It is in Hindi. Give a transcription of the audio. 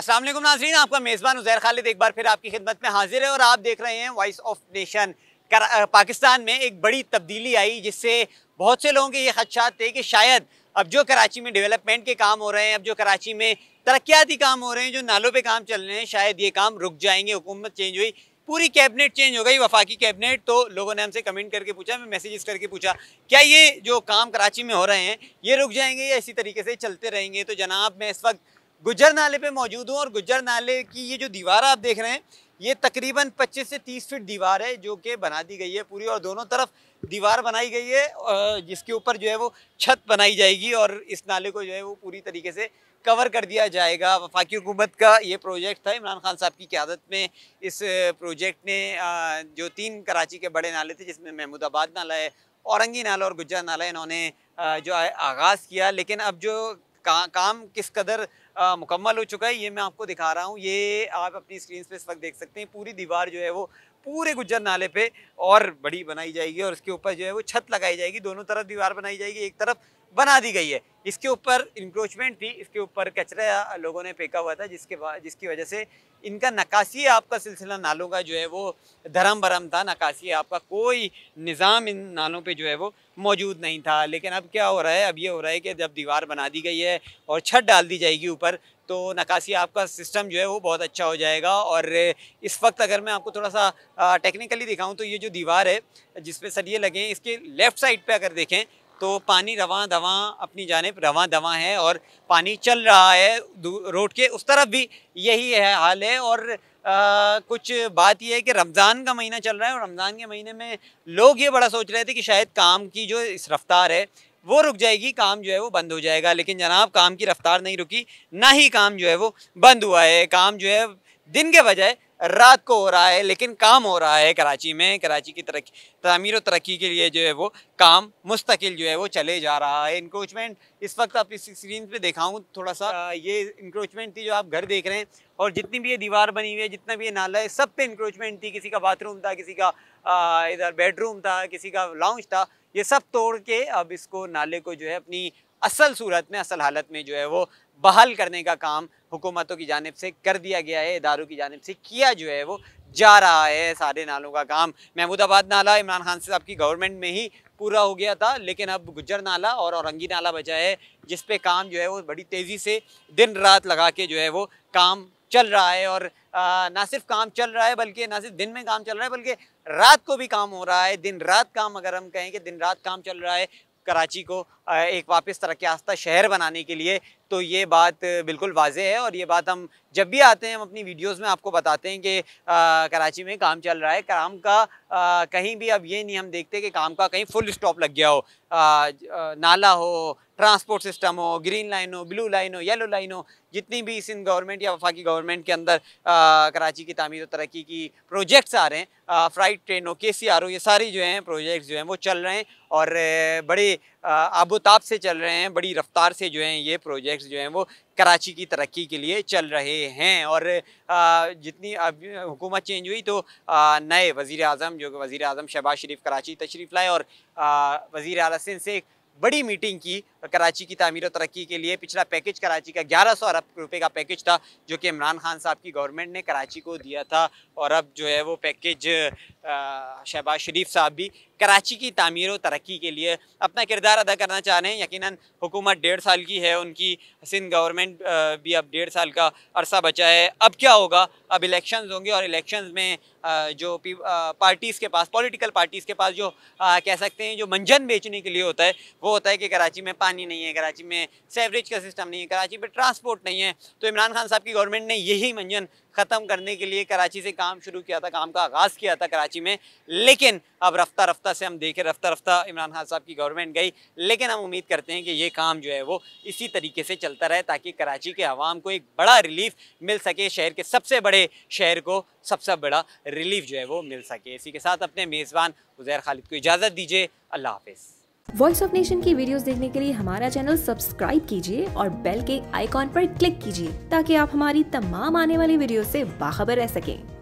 असलम नाजरीन आपका मेज़बान उजैर खालिद एक बार फिर आपकी खिदमत में हाजिर है और आप देख रहे हैं वॉइस ऑफ नेशन पाकिस्तान में एक बड़ी तब्दीली आई जिससे बहुत से लोगों के ये खदशात थे कि शायद अब जो कराची में डेवलपमेंट के काम हो रहे हैं अब जो कराची में तरक्याती काम हो रहे हैं जो नालों पर काम चल रहे हैं शायद ये काम रुक जाएंगे हुकूमत चेंज हुई पूरी कैबिनेट चेंज हो गई वफाकी कैबिनेट तो लोगों ने हमसे कमेंट करके पूछा मैं मैसेजेस करके पूछा क्या ये जो काम कराची में हो रहे हैं ये रुक जाएंगे या इसी तरीके से चलते रहेंगे तो जनाब मैं इस वक्त गुजर नाले पे मौजूद हूँ और गुजर नाले की ये जो दीवार आप देख रहे हैं ये तकरीबन 25 से 30 फीट दीवार है जो कि बना दी गई है पूरी और दोनों तरफ दीवार बनाई गई है जिसके ऊपर जो है वो छत बनाई जाएगी और इस नाले को जो है वो पूरी तरीके से कवर कर दिया जाएगा वफाकी हुकूमत का ये प्रोजेक्ट था इमरान खान साहब की क्यादत में इस प्रोजेक्ट ने जो तीन कराची के बड़े नाले थे जिसमें महमूदाबाद नाला है औरंगी नाला और गुजर नाला इन्होंने जो आगाज़ किया लेकिन अब जो का, काम किस कदर मुकम्मल हो चुका है ये मैं आपको दिखा रहा हूँ ये आप अपनी स्क्रीन पर इस वक्त देख सकते हैं पूरी दीवार जो है वो पूरे गुज्जर नाले पे और बड़ी बनाई जाएगी और इसके ऊपर जो है वो छत लगाई जाएगी दोनों तरफ दीवार बनाई जाएगी एक तरफ बना दी गई है इसके ऊपर इंक्रोचमेंट थी इसके ऊपर कचरा लोगों ने फेंका हुआ था जिसके जिसकी वजह से इनका नकासी आपका सिलसिला नालों का जो है वो धर्म भरम था नकासी आपका कोई निज़ाम इन नालों पे जो है वो मौजूद नहीं था लेकिन अब क्या हो रहा है अब ये हो रहा है कि जब दीवार बना दी गई है और छत डाल दी जाएगी ऊपर तो नकासी आपका सिस्टम जो है वो बहुत अच्छा हो जाएगा और इस वक्त अगर मैं आपको थोड़ा सा टेक्निकली दिखाऊं तो ये जो दीवार है पे सरिये लगे हैं इसके लेफ़्ट साइड पे अगर देखें तो पानी रवा दवा अपनी जानब रवा दवा है और पानी चल रहा है रोड के उस तरफ भी यही है हाल है और आ, कुछ बात यह है कि रमज़ान का महीना चल रहा है और रमज़ान के महीने में लोग ये बड़ा सोच रहे थे कि शायद काम की जो इस रफ्तार है वो रुक जाएगी काम जो है वो बंद हो जाएगा लेकिन जनाब काम की रफ्तार नहीं रुकी ना ही काम जो है वो बंद हुआ है काम जो है दिन के बजाय रात को हो रहा है लेकिन काम हो रहा है कराची में कराची की तरक्की तमीर और तरक्की के लिए जो है वो काम मुस्तकिल जो है वो चले जा रहा है इंक्रोचमेंट इस वक्त आप इस स्क्रीन पे दिखाऊँ थोड़ा सा अच्छा। ये इंक्रोचमेंट थी जो आप घर देख रहे हैं और जितनी भी ये दीवार बनी हुई है जितना भी ये नाला है सब पे इंक्रोचमेंट थी किसी का बाथरूम था किसी का इधर बेडरूम था किसी का लाउंज था ये सब तोड़ के अब इसको नाले को जो है अपनी असल सूरत में असल हालत में जो है वो बहाल करने का काम हुकूमतों की जानब से कर दिया गया है इदारों की जानब से किया जो है वो जा रहा है सारे नालों का काम महमूदाबाद नाला इमरान खान साहब की गवर्नमेंट में ही पूरा हो गया था लेकिन अब गुजर नाला और औरंगी नाला बचा है जिस पे काम जो है वो बड़ी तेज़ी से दिन रात लगा के जो है वो काम चल रहा है और ना सिर्फ काम चल रहा है बल्कि ना सिर्फ दिन में काम चल रहा है बल्कि रात को भी काम हो रहा है दिन रात काम अगर हम कहें कि दिन रात काम चल रहा है कराची को एक वापस तरक् याफ्ता शहर बनाने के लिए तो ये बात बिल्कुल वाजह है और ये बात हम जब भी आते हैं हम अपनी वीडियोस में आपको बताते हैं कि कराची में काम चल रहा है काम का आ, कहीं भी अब ये नहीं हम देखते कि काम का कहीं फुल स्टॉप लग गया हो आ, नाला हो ट्रांसपोर्ट सिस्टम हो ग्रीन लाइन हो ब्लू लाइन हो येलो लाइन हो जितनी भी सिंध गवर्नमेंट या वफाकी गवर्नमेंट के अंदर आ, कराची की तमीर तरक्की की प्रोजेक्ट्स आ रहे हैं फ्लाइट ट्रेन हो के सी आर हो ये सारी जो हैं प्रोजेक्ट्स जो हैं वो चल रहे हैं और बड़े आबो बेहताब से चल रहे हैं बड़ी रफ्तार से जो हैं ये प्रोजेक्ट्स जो हैं वो कराची की तरक्की के लिए चल रहे हैं और जितनी अब हुकूमत चेंज हुई तो नए वज़ी अजम जो वज़ी अजम शहबाज शरीफ कराची तशरीफ़ लाए और वज़ी अल सिंह से एक बड़ी मीटिंग की कराची की तमीर और तरक्की के लिए पिछला पैकेज कराची का ग्यारह सौ अरब रुपये का पैकेज था जो कि इमरान खान साहब की गवर्नमेंट ने कराची को दिया था और अब जो है वो पैकेज शहबाज शरीफ साहब भी कराची की तमीर व तरक्की के लिए अपना किरदार अदा करना चाह रहे हैं यकीन हुकूमत डेढ़ साल की है उनकी सिंध गवर्नमेंट भी अब डेढ़ साल का अरसा बचा है अब क्या होगा अब इलेक्शन होंगे और इलेक्शन में जो पार्टीज़ के पास पॉलिटिकल पार्टीज़ के पास जो कह सकते हैं जो मंजन बेचने के लिए होता है वो होता है कि कराची में पानी नहीं है कराची में सेवरेज का सिस्टम नहीं है कराची में ट्रांसपोर्ट नहीं है तो इमरान खान साहब की गवर्नमेंट ने यही मंजन ख़त्म करने के लिए कराची से काम शुरू किया था काम का आगाज़ किया था कराची में लेकिन अब रफ्ता रफ्ता से हम देखें रफ्ता रफ्ता इमरान खान साहब की गवर्नमेंट गई लेकिन हम उम्मीद करते हैं कि ये काम जो है वो इसी तरीके से चलता रहे ताकि कराची के आवाम को एक बड़ा रिलीफ मिल सके शहर के सबसे बड़े शहर को सबसे बड़ा रिलीफ जो है वो मिल सके इसी के साथ अपने मेज़बान उज़ैर खालिद को इजाज़त दीजिए अल्लाह हाफिज़ वॉइस ऑफ नेशन की वीडियोस देखने के लिए हमारा चैनल सब्सक्राइब कीजिए और बेल के आइकॉन पर क्लिक कीजिए ताकि आप हमारी तमाम आने वाली वीडियो से बाखबर रह सकें